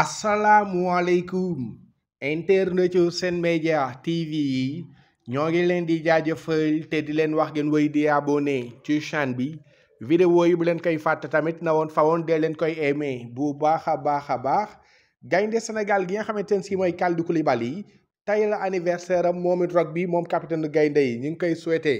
asalaamualeykum internetu seen média tv yi ñoo ngi leen di jaajëfal te di leen wax ngeen wéy di abonné ci chaîne bi vidéo yi bu leen koy fàtte tamit na woon fa woon dee leen koy aimé bu baax a baax a baax gaynde Sénégal gi nga xamante ne si mooy Kalidou Koulibaly tey la anniversaire am moomit rog bi moom capitaine gaynde yi ñu ngi koy souhaité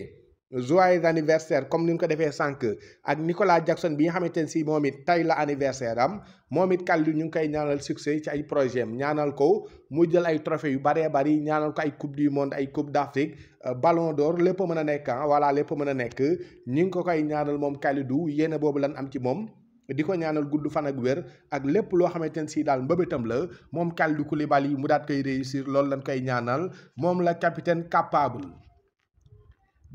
joyeux anniversaire comme ni ñu ko defee sànq ak Nicolas Jackson bi nga xamante ne si moom it tey la anniversaire am moom it kàllu ñu ngi koy ñaanal succès ci ay projet ñaanal ko mu jël ay trophées yu baree bari ñaanal ko ay coupe du monde ay coupe d'Afrique euh, ballon d'or lépp mën a nekk wala ah, voilà lépp mën a nekk ñu ngi ko koy ñaanal moom Kalidou yéen boobu lan am ci moom. di ko ñaanal gudd fan ak wér ak lépp loo xamante ne si daal mbëbëtam la moom Kalidou Koulibaly mu daat koy réussir loolu lañ koy ñaanal moom la capitaine capable.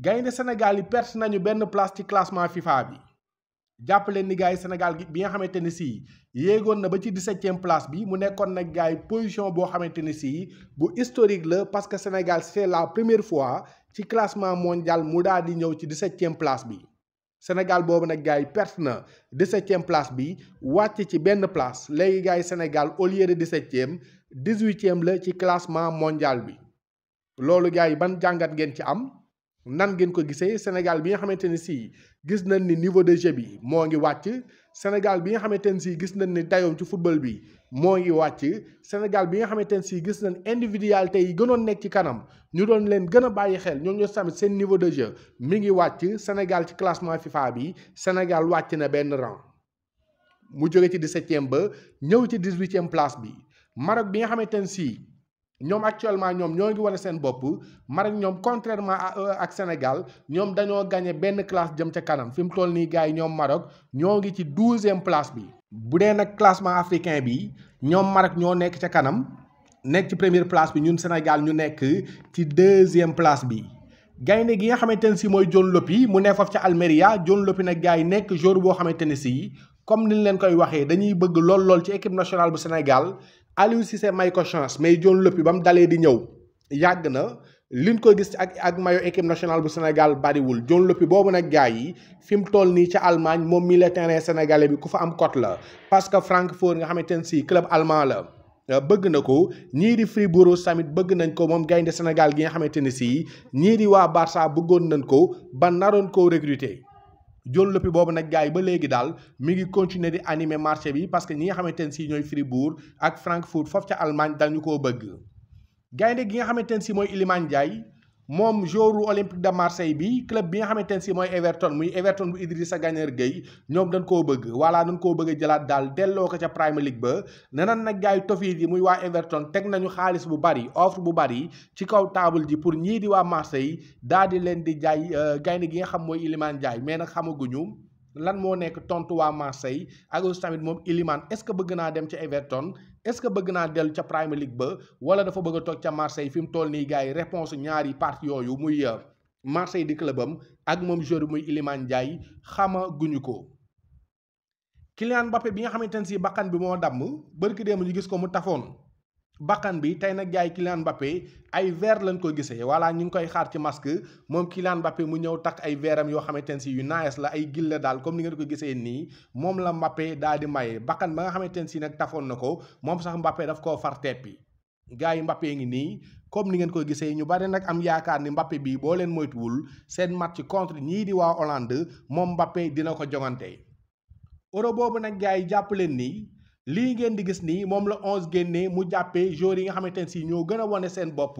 gaynde senegal yi perte nañu benn place ci classement FIFA bi jàppaleen ni gaay senegal gi bi nga xamante ni sii yéegoon na ba ci 17e place bi mu nekkoon nag gaay position boo xamante ni sii bu historique la parce que Sénégal c'est la première fois ci classement mondial mu daal di ñëw ci 17e place bi senegal boobu nag gaay yi perte na 17e place bi wàcc ci benn place léegi gaay senegal au lieu de 17e 18e la ci classement mondial bi loolu gaay ban jàngat ngeen ci am nan ngeen ko gisee Sénégal bi nga xamante ne si gis nañ ni niveau de jeu bi moo ngi wàcc Sénégal bi nga xamante ne si gis nañ ni dayoom ci football bi moo ngi wàcc Sénégal bi nga xamante ne si gis nañ individualité yi gënoon nekk ci kanam ñu doon leen gën a bàyyi xel ñoom ñoo tamit seen niveau de jeu mi ngi wàcc Sénégal ci classement FIFA bi Sénégal wàcc na benn rang mu jóge ci 17e ba ñëw ci 18e place bi Maroc bi nga xamante ne si. ñoom actuellement ñoom ñoo ngi wane seen bopp marak ñoom contrairement ak Sénégal ñoom dañoo gagné benn classe jëm ca kanam fi mu toll nii gars yi ñoom Maroc ñoo ngi ci douzième place bi. bu dee nag classement africain bi ñoom Maroc ñoo nekk ca kanam nekk ci première place bi ñun Sénégal ñu nekk ci deuxième place bi. gaynde gi nga xamante ne si mooy John Lopy mu ne foofu ca Almeria John loppi nag gars yi nekk jour boo xamante ne si comme ni ñu leen koy waxee dañuy bëgg lool lool ci équipe nationale bu Sénégal Aliou Cissé may ko chance mais Dion Lopi bam dalé di ñew yàgg na liñ ko gis ak ak mayo équipe nationale bu Sénégal bari wul Dion Lopi bobu nak gaay yi fim toll ni ci Allemagne mom mi la terrain sénégalais bi ku fa am cote la parce que Francfort nga xamante ne si club allemand la. Euh, bëgg na ko ñii di Fribourg tamit bëgg nañ ko moom gaynde Sénégal gi nga xamante ne si ñii di waa Barça bëggoon nañ ko ba naroon koo recruter. joolu lëppi boobu nag gars yi ba léegi daal mi ngi continuer di animer marché bi parce que ñi nga xamante ne si ñooy Fribourg ak Frankfurt foofu ca Allemagne dañu koo bëgg gaynde gi nga xamante ne si mooy Iliman Ndiaye moom jouru olympique de Marseille bi club bi nga xamante ne si mooy Everton muy Everton bu Idrissa Gana Gueye ñoom dañ ko bëgg voilà dañ koo bëgg a jëlaat daal delloo ko ca Premier League ba nenan nag gars yi tofiit muy waa Everton teg nañu xaalis bu bari offre bu bari ci kaw table ji pour ñii di waa Marseille daal di leen di jaay euh, gaynde gi nga xam mooy Iliman jaay mais nag xamaguñu lan moo nekk tontu waa Marseille ak aussi tamit moom Iliman est-ce que bëgg naa dem ca Everton est-ce que bëgg naa dellu ca Premier League ba wala dafa bëgg toog ca Marseille fi mu toll nii gars yi réponse ñaari parti yooyu muy euh, Marseille di clubam ak moom joueur muy Iliman Ndiaye xama ko. Kylian Mbappé bi nga xamante ne si bakkan bi moo damm bërki démb ñu gis ko mu tafoon. bakkan bi tey nag jaay Kylian Mbappé ay verre lañ ko gisee voilà ñu ngi koy xaar ci masque moom Kylian Mbappé mu ñëw takk ay veram yoo xamante ne si yu nice la ay gille daal comme ni ngeen ko gisee nii moom la Mbappé daal di maye bakkan ba nga xamante ne si nag tafoon na ko moom sax Mbappé daf koo far teppi gars yi Mbappé ngi nii comme ni ngeen ko gisee ñu bari nag am yaakaar ni Mbappé bi boo leen moytuwul seen mat match contre ñii di waa Hollande moom Mbappé dina ko jongante euro boobu nag gars yi jàpp leen nii lii ngeen di gis nii moom la onze génnee mu jàppee joueurs yi nga xamante ne si ñoo gën a wane seen bopp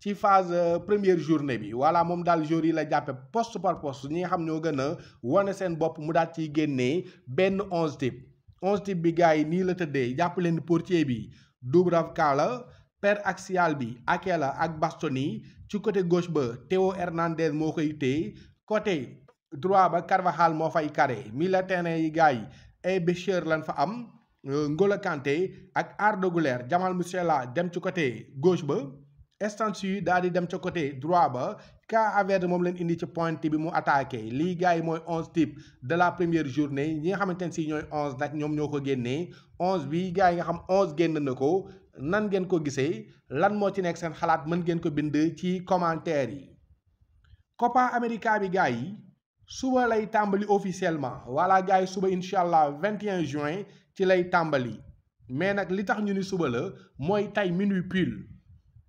ci phase euh, première journée bi voilà moom daal joueurs yi la jàppee post par poste ñi nga xam ñoo gën a wane seen bopp mu daal ci génnee benn onze type bi gars yi nii la tëddee jàpp leen portier bi Dubravka la paire axiale bi Akela ak Bastoni ci côté gauche ba Théo Hernandez moo koy téye côté droit ba Carvajal moo fay carré milieu terrain yi gars yi ay Becher lan fa am Euh, Ngolo Kanté ak Arda Güler Jamal Musiala dem ci côté gauche ba Stansiou yi daal di dem ci côté droit ba ka Averde moom leen indi ci pointe bi mu attaqué lii gars yi mooy onze type de la première journée ñi nga xamante ne si ñooy onze nag ñoom ñoo ko génnee onze bi gars yi nga xam 11 génn na ko nan ngeen ko gisee lan moo ci nekk seen xalaat mën ngeen ko bind ci commentaire yi. Copa America bi gars yi suba lay tàmbali officiellement wala gars yi suba incha allah 21 juin ci lay tambali mais nak li tax ñu ni suba la moy tay minuit pile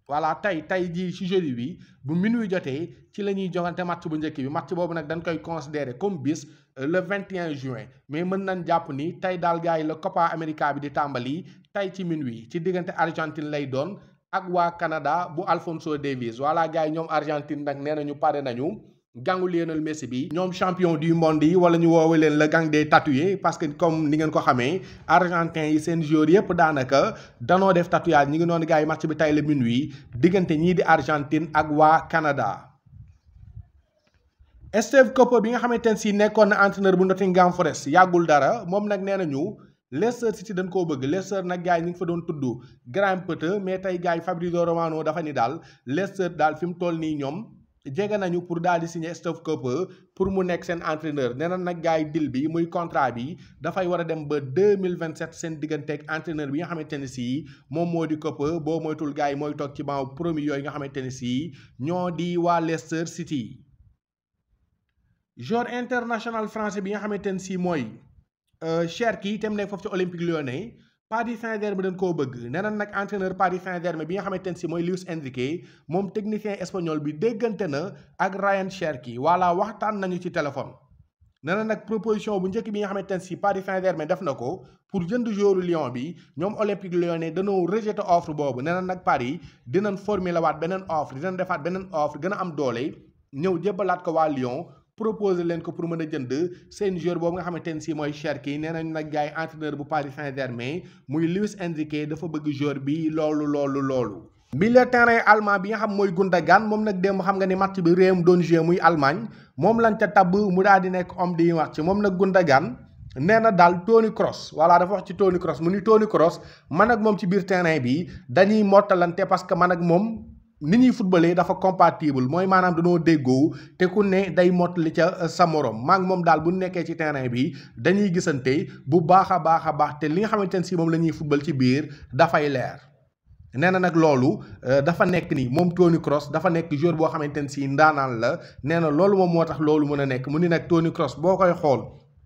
voilà tay tay ji ci jeudi bi bu minuit joté ci lañuy ñuy jogante match bu njëkk bi match bobu nak dañ koy considérer comme bis euh, le 21 juin mais mën nañ japp ni tay dal gaay le Copa america bi di tambali tay ci minuit ci diggante Argentine lay doon ak wa Canada bu Alfonso Davies voilà gaay ñom Argentine nak nenañu paré nañu gangu Lionel Messi bi ñom champion du monde yi wala ñu woowe len la gang des tatoués parce que comme ni ngeen ko xamé argentin yi seen joueur yépp danaka dano def tatouage ñi ngi noonu gaay match bi tay la minuit diggante ñi di Argentine ak wa Canada Steve Cooper bi nga xamé ne si nekkoon na entraîneur bu Nottingham Forest yagul dara mom nak nee Leicester City dañ ko bëgg Leicester nak gaay yi ñu fa doon tudd Grand Potter mais tay gaay Fabrizio Romano dafa ni dal Leicester dal fim toll ni ñom jege nañu pour daal di signer Steve Cooper pour mu nekk seen entraîneur nee na nag gars yi deal bi muy contrat bi dafay war a dem ba deux mille vingt sept seen digganteeg entraîneur bi nga xamante ne si moom moo di Cooper boo moytul gars yi mooy toog ci banc promu yooyu nga xamante ne si ñoo di waa Leicester City. joueur international français bi nga xamante ne si mooy euh, Cherki itam nekk foofu ci Olympique Lyonnais. Paris Saint-Germain dañ ko bëgg nee nañ nag entraîneur Paris Saint-Germain bi nga xamante ne si mooy Luis Enrique moom technicien espagnol bi déggante na ak Ryan Cherki voilà waxtaan nañu ci téléphone. nee na nag proposition bu njëkk bi nga xamante ne si Paris Saint-Germain def na ko pour jënd joueur Lyon bi ñoom Olympique Lyonnais dañoo rejeté offre boobu nee na nag Paris dinañ formuler waat beneen offre dinañ defaat beneen offre gën a am doole ñëw jébbalaat ko waa Lyon. proposé leen ko pour mën a jënd seen joueur boobu nga xamante ne si mooy Cherki nee nañ nag gars yi bu Paris Saint-Germain muy Luis Enrique dafa bëgg joueur bi loolu loolu loolu. milieu terrain allemand bi nga xam mooy Gundogan moom nag démb xam nga ni match bi réewam doon joué muy Allemagne moom lañ ca tabb mu daal di nekk homme di match moom nag Gundogan nee na daal Toni Kroos walaa dafa wax ci Toni Kroos mu ni Toni Kroos man ak moom ci biir terrain bi dañuy mottalante parce que man ak moom. ni ñuy footballé dafa compatible mooy maanaam dañoo déggoo te ku ne day mot ca euh, sa morom maa ngi moom daal bu nekkee ci terrain bi dañuy gisante bu baax a baax a baax te li nga xamante ne si moom la ñuy football ci biir dafay leer. nee na nag loolu euh, dafa nekk ni moom Toni Kroos dafa nekk joueur boo xamante ne si ndaanaan la nee na loolu moom moo tax loolu mën a nekk mu ni nag Toni Kroos boo koy xool.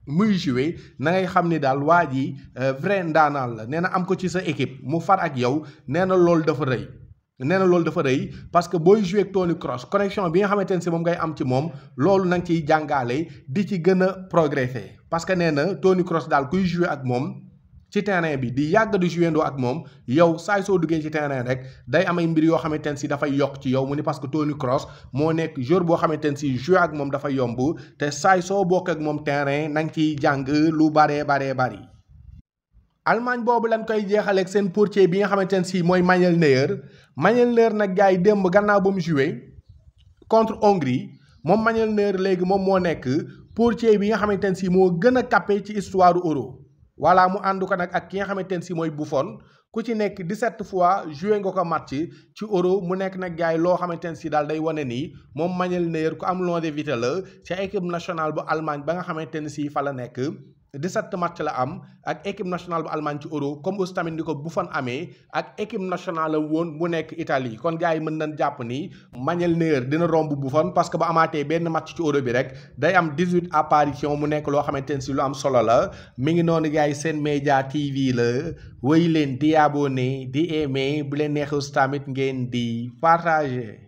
muy joué na ngay xam ni daal waa ji euh, vrai ndaanaan la nee na am ko ci sa équipe mu far ak yow nee na loolu dafa rëy nee na loolu dafa rëy parce que booy joué ak Toni Cross connexion bi nga xamante ne si moom ngay am ci moom loolu na nga ciy jàngaale di ci gën a progresser parce que nee na Toni Cross daal kuy joué ak moom ci terrain bi di yàgg di joué ndoo ak moom yow saay soo duggee ci terrain rek day am ay mbir yoo xamante ne si dafay yokk ci yow mu ni parce que Toni Cross moo nekk joueur boo xamante ne si joué ak moom dafa yomb te saay soo bokk ak moom terrain na nga ciy jàng lu baree baree bari. Allemagne boobu lan koy ak seen portier bi nga xamante ne si mooy Manuel Neuer Manuel Neuer nag gaay yi démb gannaaw ba mu joué contre Hongrie moom Manuel Neuer léegi moom moo nekk portier bi nga xamante ne si moo gën a capé ci histoire euro voilà mu ànd ko nag ak ki nga xamante ne si mooy Buffon ku ci nekk 17 fois joué nga ko match ci euro mu nekk nag gaay yi loo xamante ne si daal day wane ni moom Manuel Neuer ku am longévité la ci équipe nationale bu Allemagne ba nga xamante ne si fa la nekk. 17 match la am ak équipe nationale bu Allemagne ci euro comme aussi tamit ni ko Buffon amee ak équipe national la woon bu nekk Italie kon gars yi mën na jàpp ni Manuel Neuer dina romb Buffon parce que ba amaatee benn match ci euro bi rek day am 18 apparition mu nekk loo xamante ne si lu am solo la mi ngi noonu gars yi seen média TV la wéy leen di abonné di aimé bu leen neexee aussi tamit ngeen di partager.